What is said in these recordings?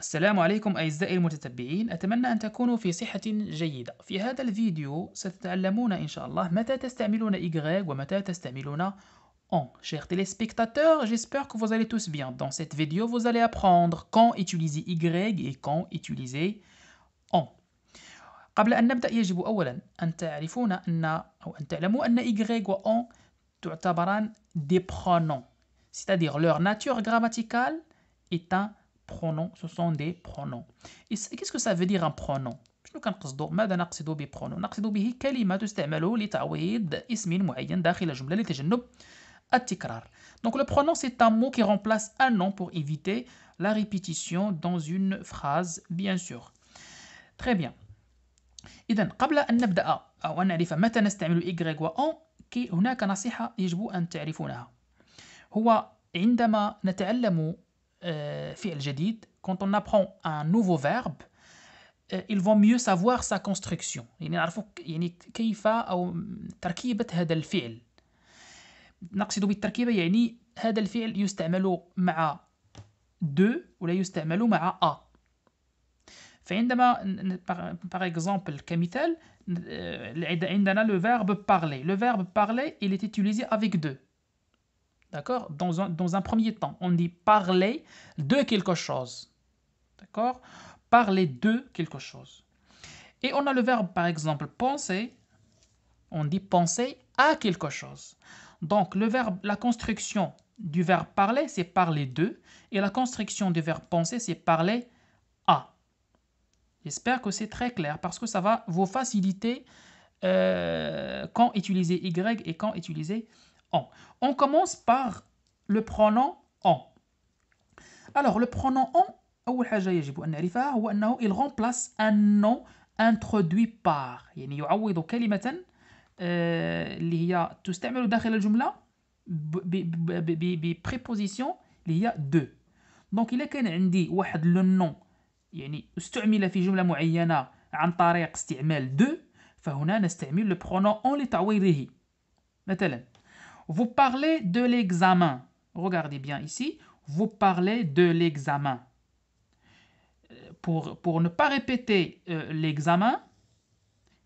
السلام عليكم أعزائي المتتبعين أتمنى أن تكونوا في صحة جيدة في هذا الفيديو ستتعلمون إن شاء الله متى تستعملون Y ومتى تستعملون أن شيخ téléspectateurs, سبيكتاتور جيسبر كو فوزالي توس بيان Dans سيت فيديو فوزالي allez كون إتوليزي utiliser إي كون إتوليزي أن قبل أن نبدأ يجب أولا أن تعرفون أن أو أن تعلموا أن Y و on تعتبران des pronoms, c'est-à-dire leur nature grammaticale est un pronom, ce sont des pronoms. Et qu'est-ce que ça veut dire un pronom شنو كنقصدو ماذا نقصد ببرونو نقصد به كلمة تستعمل لتعويض اسم معين داخل جملة لتجنب التكرار Donc le pronom c'est un mot qui remplace un nom pour éviter la répétition dans une phrase bien sûr. Très bien. Donc, قبل أن نبدأ أو أن نعرف متى نستعمل إيكغيك وأون كي هناك نصيحة يجب أن تعرفونها هو عندما نتعلم آه، فعل جديد quand on apprend un nouveau verbe آه، il vaut mieux savoir sa construction يعني نعرفوا يعني كيف أو تركيبة هذا الفعل نقصد بالتركيبة يعني هذا الفعل يستعمل مع دو ولا يستعمل مع أ par exemple euh, le verbe parler le verbe parler il est utilisé avec deux d'accord dans un, premier temps on dit parler de quelque chose d'accord parler de quelque chose et on a le verbe par exemple penser on dit penser à quelque chose donc le verbe la construction du verbe parler c'est parler de et la construction du verbe penser c'est parler J'espère que c'est très clair parce que ça va vous faciliter euh, quand utiliser Y et quand utiliser en ». On commence par le pronom en ». Alors, le pronom en il remplace un nom introduit par يعني يعوض كلمة اللي هي تستعمل داخل الجملة ببريبوزيسيون اللي هي vous parlez de l'examen. Regardez bien ici. Vous parlez de l'examen. Pour, pour ne pas répéter euh, l'examen,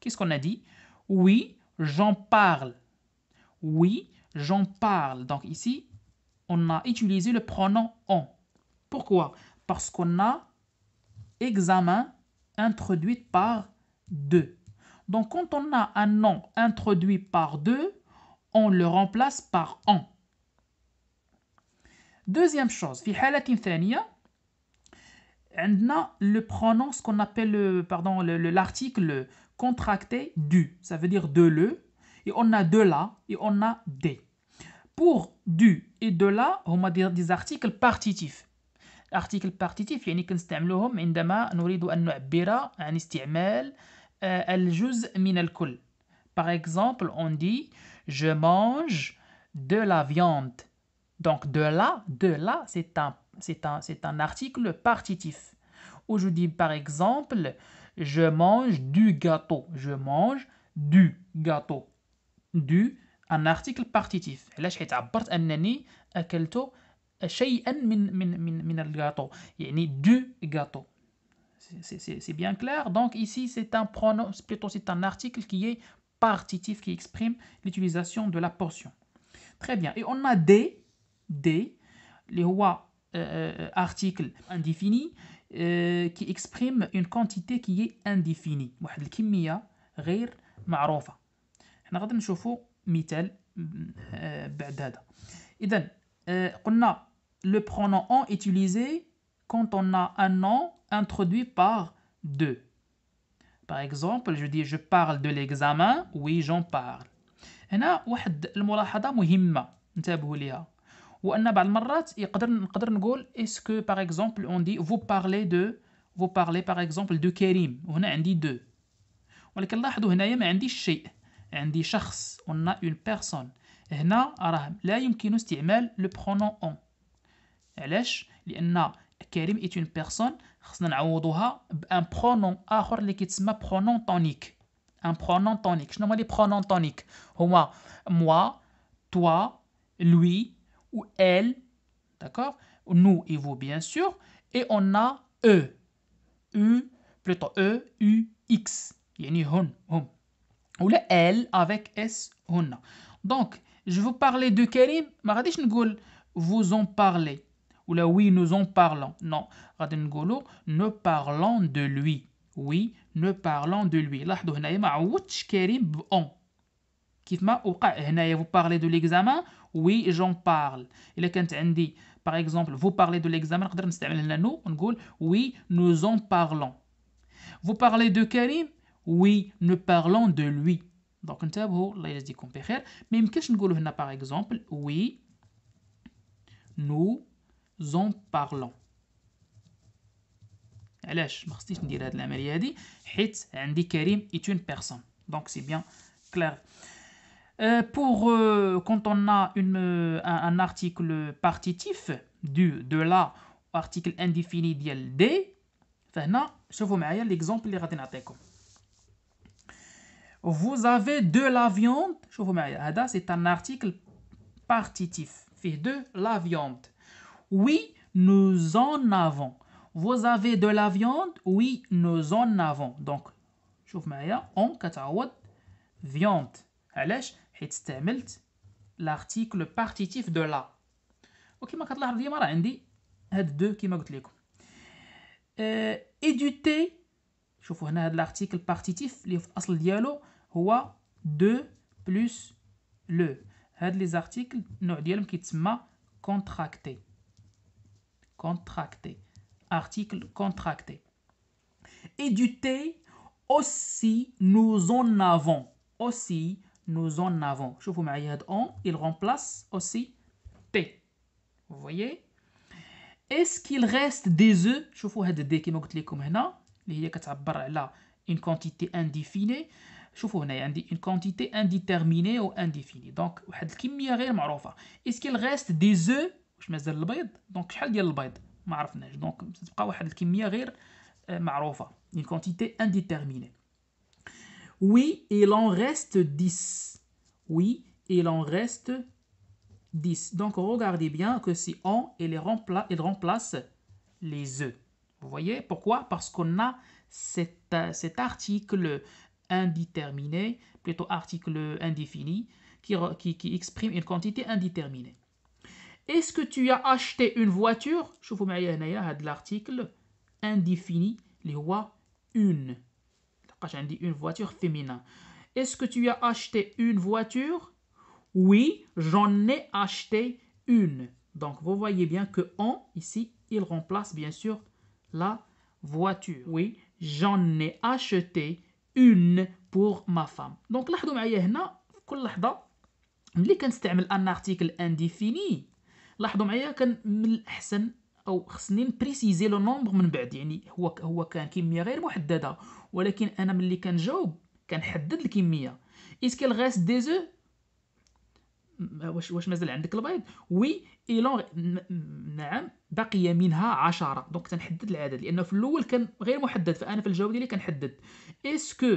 qu'est-ce qu'on a dit Oui, j'en parle. Oui, j'en parle. Donc ici, on a utilisé le pronom on. Pourquoi Parce qu'on a examen introduit par deux Donc quand on a un nom introduit par deux on le remplace par en. Deuxième chose, في a le pronom ce qu'on appelle le, l'article contracté du, ça veut dire de le et on a de là et on a des. Pour du et de là, on a des articles partitifs. Article partitif, يعني كنستعملوهم عندما نريد Par exemple, on dit je mange de la viande. Donc de là, de là, c'est un, c'est un article partitif. Ou je dis par exemple je mange du gâteau. Je mange du gâteau. Du, un article partitif. شيئا من من من من الجاتو يعني c'est bien clair donc ici c'est un pronom plutôt c'est un article qui est partitif qui exprime l'utilisation de la portion très bien et on a des des les roi euh, euh article indéfini euh, qui exprime une quantité qui est indéfinie واحد الكميه غير معروفه حنا غادي نشوفوا مثال بعد هذا اذا on a le pronom en utilisé quand on a un nom introduit par de. Par exemple, je dis je parle de l'examen, oui, j'en parle. هنا واحد الملاحظه مهمه انتبهوا ليها وان بعض المرات يقدر نقدر نقول اسكو باغ اكزومبل اون دي فو بارلي دو فو بارلي باغ دو and now, le yonkinous tiemel, le pronon on. elle est une personne. c'est un aurodoha, un pronon on, qui est un pronon tonique. un pronon tonique, je nomme les pronoms toniques. moi, moi, toi, lui, ou elle. d'accord, nous il vaut bien sûr, et on a e, e, plutôt e, u, x, y, n, o, u, l, elle » avec s, ou Donc je vous parlais de Karim ma غاديش نقول vous en parlez ou oui nous en parlons non غادي نقولوا nous parlons de lui oui nous parlons de lui لاحظوا هنايا ما عوضتش Karim, ب on كيف ما وقع هنايا vous parlez de l'examen oui j'en parle الا كانت عندي par exemple vous parlez de l'examen نقدر نستعمل هنا nous ngoul, oui nous en parlons vous parlez de Karim oui nous parlons de lui دونك انتبهوا الله يجزيكم بخير ما يمكنش نقولوا هنا باغ وي نو pour quand on a un, article partitif du de la article indéfini ديال دي فهنا شوفوا معايا l'exemple اللي غادي vous avez de la viande. Je vous mets c'est un article partitif. de la viande. Oui, nous en avons. Vous avez de la viande. Oui, nous en avons. Donc, je vous mets en katawad. Viande. Allez, c'est l'article partitif de la. Ok, ma katawadi dit, indi. Had deux qui du euh, Éduquer. Je vous mets l'article partitif. L'article partitif. Ou 2, plus le. Regarde les articles nominaux qui m'a contracté, contracté, article contracté. Et du thé aussi nous en avons aussi nous en avons. Je vous mets il remplace aussi t. Vous voyez? Est-ce qu'il reste des œufs? Je vous regarde Une quantité indéfinie une quantité indéterminée ou indéfinie donc واحد est-ce qu'il reste des œufs Donc مازال البيض دونك Donc, une quantité indéterminée oui il en reste 10 oui il en reste 10 donc regardez bien que si on il remplace remplace les œufs vous voyez pourquoi parce qu'on a cet, euh, cet article indéterminé, plutôt article indéfini, qui, qui, exprime une quantité indéterminée. Est-ce que tu as acheté une voiture Je vous mets de l'article indéfini, les rois une. J'ai dit une voiture féminin. Est-ce que tu as acheté une voiture Oui, j'en ai acheté une. Donc vous voyez bien que en, ici, il remplace bien sûr la voiture. Oui, j'en ai acheté اون بور ما فام دونك لاحظوا معايا هنا في كل لحظه ملي كنستعمل ان ارتيكل انديفيني لاحظوا معايا كان من الاحسن او خصني نبريسيزي لو نومبر من بعد يعني هو هو كان كميه غير محدده ولكن انا ملي كنجاوب كنحدد الكميه اسكيل غاس زو واش واش مازال عندك البيض وي ايلون نعم بقي منها عشرة دونك تنحدد العدد لانه في الاول كان غير محدد فانا في الجواب ديالي كنحدد اسكو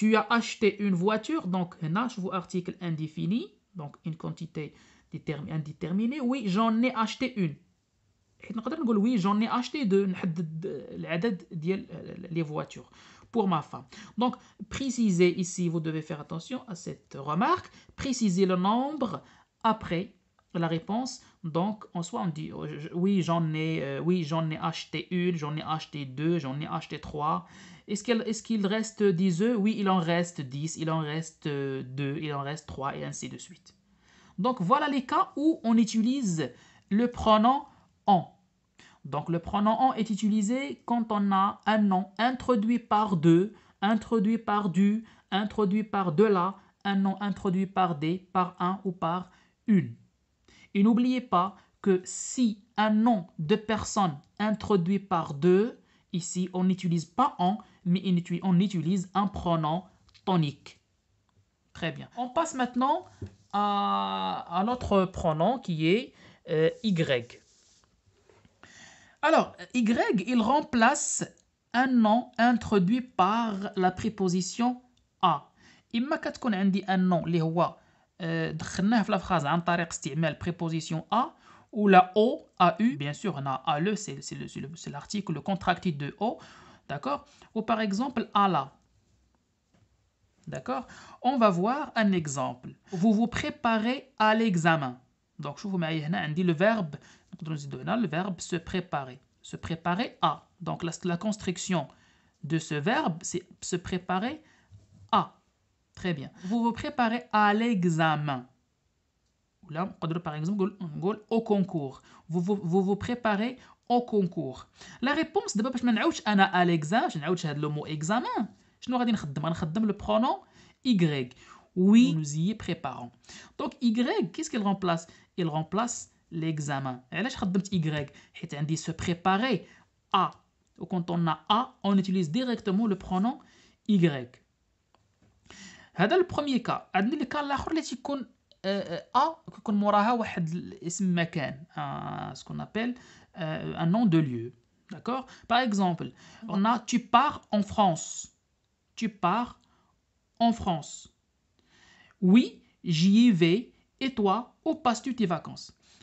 tu as acheté une voiture donc هنا شوفوا ارتيكل انديفيني دونك une كونتيتي انديتيرميني وي جون اي اشتي اون حيت نقدر نقول وي جون اي اشتي دو نحدد العدد ديال لي فواتور pour ma femme. Donc, précisez ici, vous devez faire attention à cette remarque, précisez le nombre après la réponse. Donc, en soi, on dit oh, oui, j'en ai, euh, oui, j'en ai acheté une, j'en ai acheté deux, j'en ai acheté trois. Est-ce qu'il est qu'il reste 10 œufs Oui, il en reste 10, il en reste 2, euh, il en reste 3 et ainsi de suite. Donc voilà les cas où on utilise le pronom en. Donc le pronom on est utilisé quand on a un nom introduit par de, introduit par du, introduit par de là, un nom introduit par des, par un ou par une. Et n'oubliez pas que si un nom de personne introduit par deux, ici on n'utilise pas en », mais on utilise un pronom tonique. Très bien. On passe maintenant à, notre pronom qui est euh, y. Alors, Y, il remplace un nom introduit par la préposition à. Il كتكون عندي un nom اللي euh, la phrase, في phrase préposition à ou la O, a-u ». bien sûr, on a a-le », c'est l'article contracté de O, d'accord Ou par exemple, à-la ». d'accord On va voir un exemple. Vous vous préparez à l'examen. Donc, je vous mets le verbe le verbe se préparer. Se préparer à. Donc la, construction de ce verbe, c'est se préparer à. Très bien. Vous vous préparez à l'examen. Là, par exemple, au concours. Vous vous, vous, vous préparez au concours. La réponse, d'abord, je نعاودش ai à l'examen, je نعاودش le mot examen. Je vais نخدم غنخدم le pronom y. Oui, nous y préparons. Donc y, qu'est-ce qu'il remplace Il remplace l'examen. Alors, je Y. Parce un dit se préparer à. quand on a A, on utilise directement le pronom Y. C'est le premier cas. On a le cas euh, A, ce qu'on appelle euh, un nom de lieu. D'accord Par exemple, on a tu pars en France. Tu pars en France. Oui, j'y vais et toi, où passes-tu tes vacances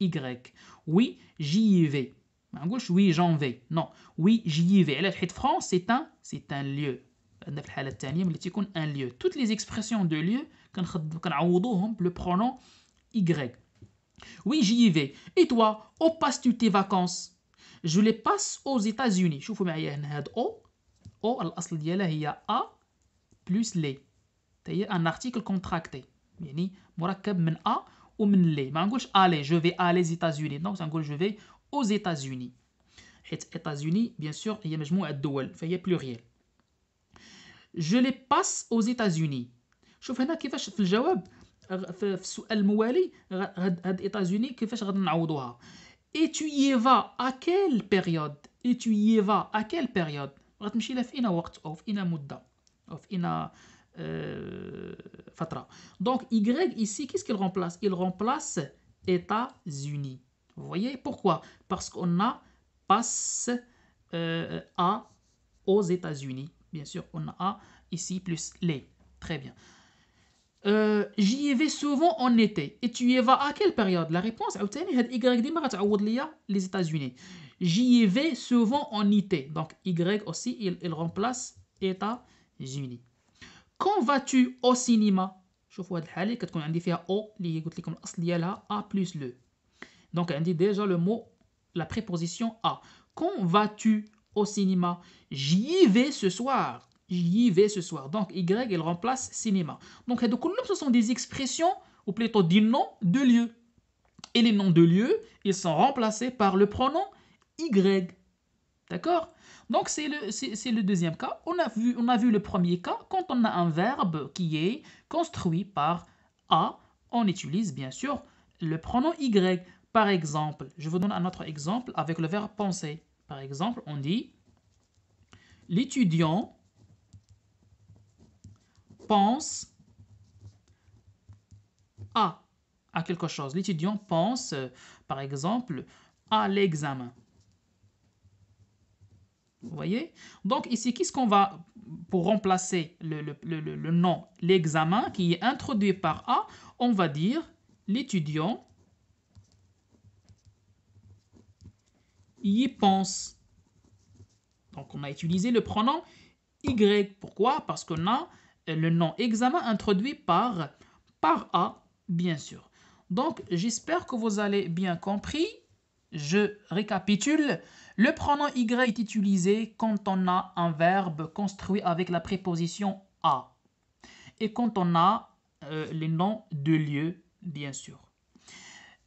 Y. Oui, j'y vais. oui, j'en vais. Non, oui, j'y vais. de France, c'est un, c'est un lieu. un lieu. Toutes les expressions de lieu, hein, le pronom Y. Oui, j'y vais. Et toi, où passes-tu tes vacances Je les passe aux États-Unis. شوفوا معايا هنا O. O ديالها A plus les. C'est-à-dire un article contracté. يعني مركب من A je vais aller aux États-Unis en je vais aux États-Unis Et États-Unis bien sûr هي il pluriel je les passe aux États-Unis شوف هنا كيفاش في الجواب في السؤال الموالي et tu y vas à quelle période et tu y vas à quelle période غتمشي لها وقت او euh, fatra. Donc Y ici, qu'est-ce qu'il remplace Il remplace États-Unis. Vous voyez pourquoi Parce qu'on a passe euh, A aux États-Unis. Bien sûr, on a ici plus les. Très bien. Euh, J'y vais souvent en été. Et tu y vas à quelle période La réponse, y les États-Unis. J'y vais souvent en été. Donc, Y aussi, il, il remplace États-Unis. « Quand vas-tu au cinéma ?» oh, Donc, on dit déjà le mot, la préposition « a Quand vas-tu le mot, la au cinéma. J'y vais ce soir. J'y vais ce soir. Donc, Y, il remplace cinéma. Donc, ce sont des expressions, ou plutôt des noms de lieux. Et les noms de lieux, ils sont remplacés par le pronom Y. D'accord Donc c'est le, c'est, le deuxième cas. On a, vu, on a vu le premier cas. Quand on a un verbe qui est construit par a, on utilise bien sûr le pronom y. Par exemple, je vous donne un autre exemple avec le verbe penser. Par exemple, on dit l'étudiant pense à, à quelque chose. L'étudiant pense, par exemple, à l'examen. Vous voyez Donc ici, qu'est-ce qu'on va, pour remplacer le, nom, l'examen qui est introduit par A, on va dire l'étudiant y pense. Donc on a utilisé le pronom Y. Pourquoi Parce qu'on a euh, le nom examen introduit par, par A, bien sûr. Donc j'espère que vous allez bien compris. Je récapitule. Le pronom y est utilisé quand on a un verbe construit avec la préposition a et quand on a euh, les noms de lieux, bien sûr.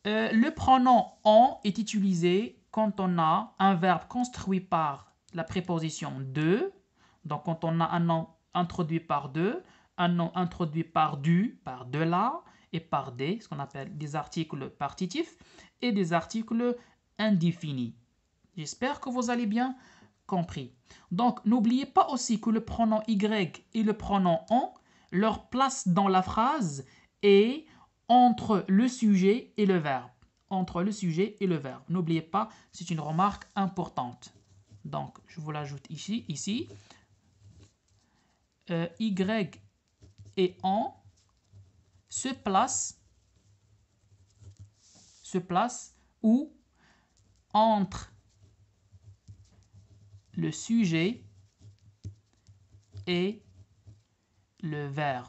Euh, le pronom en » est utilisé quand on a un verbe construit par la préposition de, donc quand on a un nom introduit par de, un nom introduit par du, par de là et par des, ce qu'on appelle des articles partitifs, et des articles indéfinis. J'espère que vous allez bien compris. Donc n'oubliez pas aussi que le pronom y et le pronom EN leur place dans la phrase est entre le sujet et le verbe. Entre le sujet et le verbe. N'oubliez pas, c'est une remarque importante. Donc je vous l'ajoute ici. ici. Euh, y et EN se placent se place où entre le sujet et le verbe.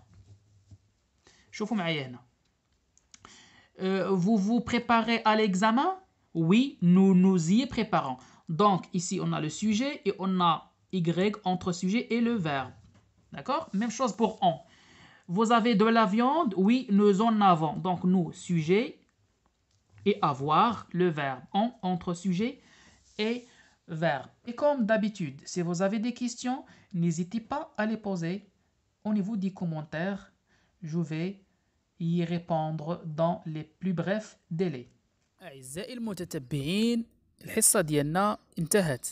Euh, vous vous préparez à l'examen Oui, nous nous y préparons. Donc ici on a le sujet et on a y entre sujet et le verbe. D'accord Même chose pour on. Vous avez de la viande Oui, nous en avons. Donc nous, sujet et avoir le verbe en entre sujet et verbe. Et comme d'habitude, si vous avez des questions, n'hésitez pas à les poser au niveau des commentaires. Je vais y répondre dans les plus brefs délais. اعزائي المتتبعين الحصه ديالنا انتهت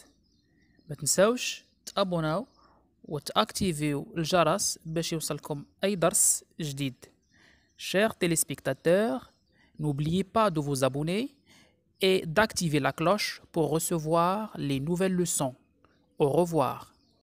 ما تنساوش تابوناو وتاكتيفيو الجرس باش يوصلكم اي درس جديد شير تيليسبيكتاتور N'oubliez pas de vous abonner et d'activer la cloche pour recevoir les nouvelles leçons. Au revoir.